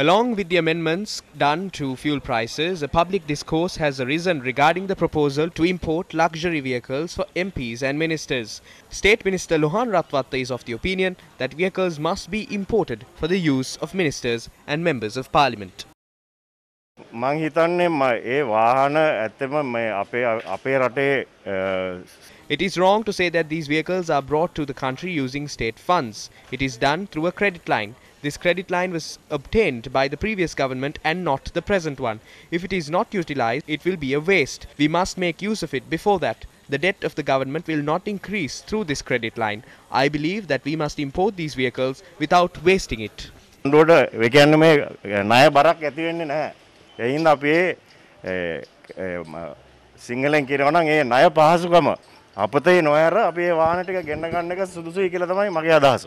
Along with the amendments done to fuel prices, a public discourse has arisen regarding the proposal to import luxury vehicles for MPs and ministers. State Minister Lohan Ratwatte is of the opinion that vehicles must be imported for the use of ministers and members of parliament. මං හිතන්නේ ඒ වාහන ඇත්තම මේ අපේ අපේ රටේ It is wrong to say that these vehicles are brought to the country using state funds. It is done through a credit line. This credit line was obtained by the previous government and not the present one. If it is not utilized, it will be a waste. We must make use of it before that. The debt of the government will not increase through this credit line. I believe that we must import these vehicles without wasting it. එහින්ද අපි සිංහලෙන් කියනවනම් ඒ ණය පහසුකම අපතේ නොහැර අපි ඒ වාහන ටික ගෙන්න ගන්න එක සුදුසුයි කියලා තමයි මගේ අදහස.